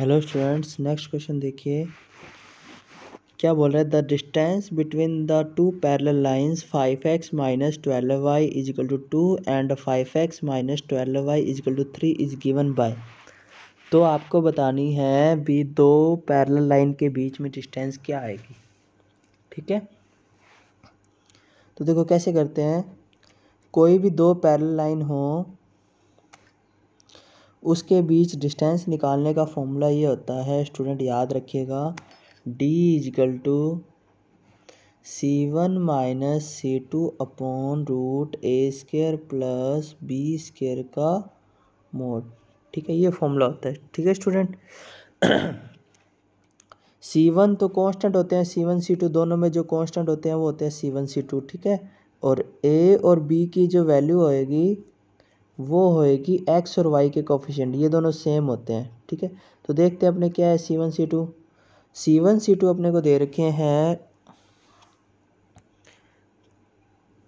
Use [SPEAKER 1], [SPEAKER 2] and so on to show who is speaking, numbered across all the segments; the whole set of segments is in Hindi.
[SPEAKER 1] हेलो स्टूडेंट्स नेक्स्ट क्वेश्चन देखिए क्या बोल रहा है the distance between the two parallel lines five x minus twelve y equal to two and five x minus twelve y equal to three is given by तो आपको बतानी है भी दो पैरल लाइन के बीच में डिस्टेंस क्या आएगी ठीक है तो देखो कैसे करते हैं कोई भी दो पैरल लाइन हो उसके बीच डिस्टेंस निकालने का फॉर्मूला ये होता है स्टूडेंट याद रखिएगा d equal to c one minus c two upon root a square plus b square का मोड ठीक है ये फॉर्मूला होता है ठीक है स्टूडेंट सी वन तो कांस्टेंट होते हैं सी वन सी टू दोनों में जो कांस्टेंट होते हैं वो होते हैं सी वन सी टू ठीक है और ए और बी की जो वैल्यू होएगी वो होएगी एक्स और वाई के कोफिशेंट ये दोनों सेम होते हैं ठीक है तो देखते हैं अपने क्या है c one c two c one c two अपने को दे रखे हैं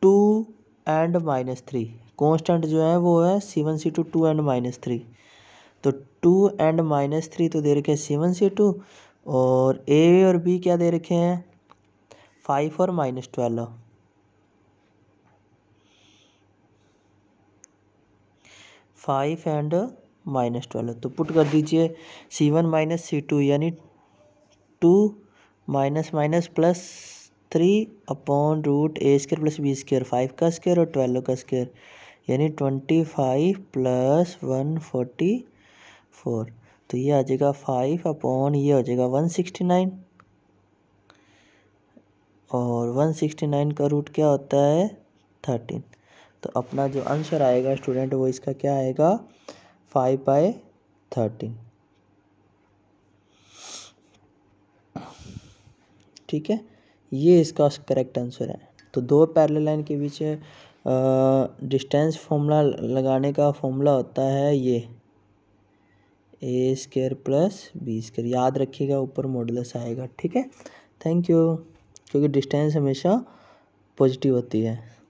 [SPEAKER 1] two and minus three constant जो है वो है c one c two two and minus three तो टू एंड माइनस थ्री तो दे रखे हैं सी वन सी टू और ए और बी क्या दे रखे हैं फाइव और minus twelve five and minus twelve तो पुट कर दीजिए c one minus c two यानी two minus minus plus three upon root a square plus b square five का स्केयर और ट्वेल्व का स्केयर यानी twenty five plus one forty four तो ये आ जाएगा फाइव अपॉन ये हो जाएगा वन सिक्सटी नाइन और वन सिक्सटी नाइन का रूट क्या होता है थर्टीन तो अपना जो आंसर आएगा स्टूडेंट वो इसका क्या आएगा फाइव बाय थर्टीन ठीक है ये इसका करेक्ट आंसर है तो दो पैरेलल लाइन के बीच डिस्टेंस फॉर्मूला लगाने का फॉर्मूला होता है ये a square plus b square याद रखिएगा ऊपर मॉडलस आएगा ठीक है थैंक यू क्योंकि डिस्टेंस हमेशा पॉजिटिव होती है